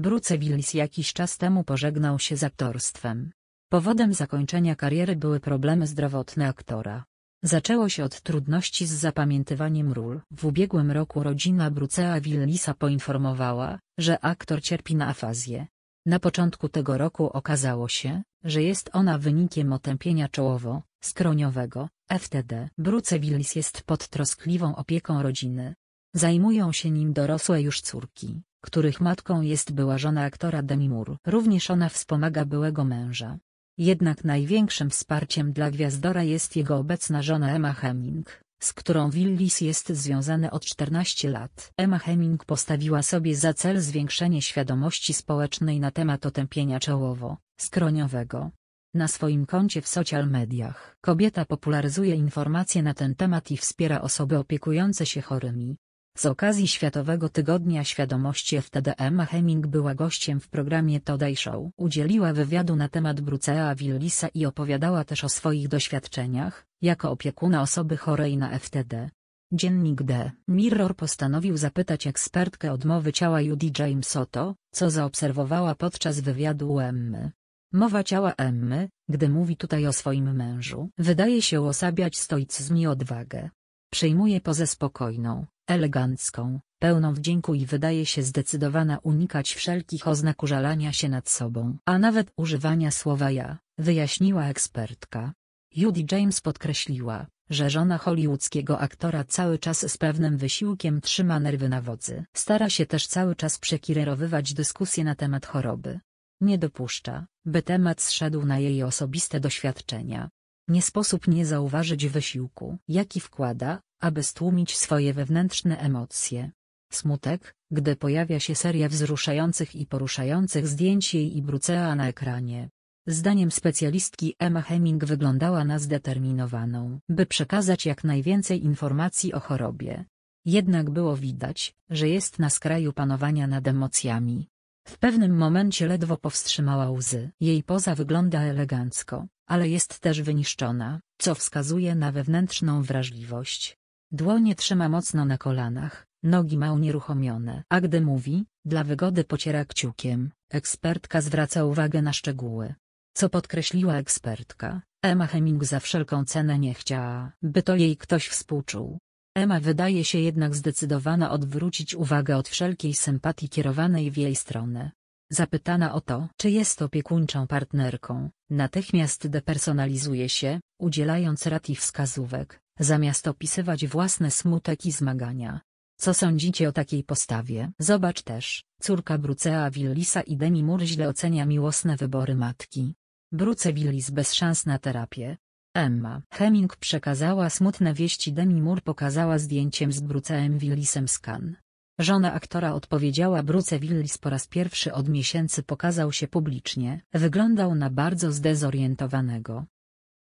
Bruce Willis jakiś czas temu pożegnał się z aktorstwem. Powodem zakończenia kariery były problemy zdrowotne aktora. Zaczęło się od trudności z zapamiętywaniem ról. W ubiegłym roku rodzina Brucea Willisa poinformowała, że aktor cierpi na afazję. Na początku tego roku okazało się, że jest ona wynikiem otępienia czołowo-skroniowego, FTD. Bruce Willis jest pod troskliwą opieką rodziny. Zajmują się nim dorosłe już córki których matką jest była żona aktora Demi Moore. Również ona wspomaga byłego męża. Jednak największym wsparciem dla gwiazdora jest jego obecna żona Emma Heming, z którą Willis jest związany od 14 lat. Emma Heming postawiła sobie za cel zwiększenie świadomości społecznej na temat otępienia czołowo-skroniowego. Na swoim koncie w social mediach kobieta popularyzuje informacje na ten temat i wspiera osoby opiekujące się chorymi. Z okazji Światowego Tygodnia Świadomości FTD Emma Heming była gościem w programie Today Show. Udzieliła wywiadu na temat Brucea Willisa i opowiadała też o swoich doświadczeniach, jako opiekuna osoby chorej na FTD. Dziennik D. Mirror postanowił zapytać ekspertkę odmowy ciała Judy James o to, co zaobserwowała podczas wywiadu u Emmy. Mowa ciała Emmy, gdy mówi tutaj o swoim mężu, wydaje się osabiać stoicyzm i odwagę. Przyjmuje pozę spokojną, elegancką, pełną wdzięku i wydaje się zdecydowana unikać wszelkich oznak użalania się nad sobą, a nawet używania słowa ja, wyjaśniła ekspertka. Judy James podkreśliła, że żona hollywoodzkiego aktora cały czas z pewnym wysiłkiem trzyma nerwy na wodzy. Stara się też cały czas przekierowywać dyskusje na temat choroby. Nie dopuszcza, by temat zszedł na jej osobiste doświadczenia. Nie sposób nie zauważyć wysiłku, jaki wkłada, aby stłumić swoje wewnętrzne emocje. Smutek, gdy pojawia się seria wzruszających i poruszających zdjęć jej i Brucea na ekranie. Zdaniem specjalistki Emma Heming wyglądała na zdeterminowaną, by przekazać jak najwięcej informacji o chorobie. Jednak było widać, że jest na skraju panowania nad emocjami. W pewnym momencie ledwo powstrzymała łzy. Jej poza wygląda elegancko, ale jest też wyniszczona, co wskazuje na wewnętrzną wrażliwość. Dłonie trzyma mocno na kolanach, nogi ma unieruchomione, a gdy mówi, dla wygody pociera kciukiem. Ekspertka zwraca uwagę na szczegóły. Co podkreśliła ekspertka, Emma Heming za wszelką cenę nie chciała, by to jej ktoś współczuł. Emma wydaje się jednak zdecydowana odwrócić uwagę od wszelkiej sympatii kierowanej w jej stronę. Zapytana o to, czy jest opiekuńczą partnerką, natychmiast depersonalizuje się, udzielając rad i wskazówek, zamiast opisywać własne smutek i zmagania. Co sądzicie o takiej postawie? Zobacz też, córka Brucea Willisa i Demi Moore źle ocenia miłosne wybory matki. Bruce Willis bez szans na terapię, Emma Heming przekazała smutne wieści Demi Moore pokazała zdjęciem z Bruce'em Willisem skan. Żona aktora odpowiedziała Bruce Willis po raz pierwszy od miesięcy pokazał się publicznie. Wyglądał na bardzo zdezorientowanego.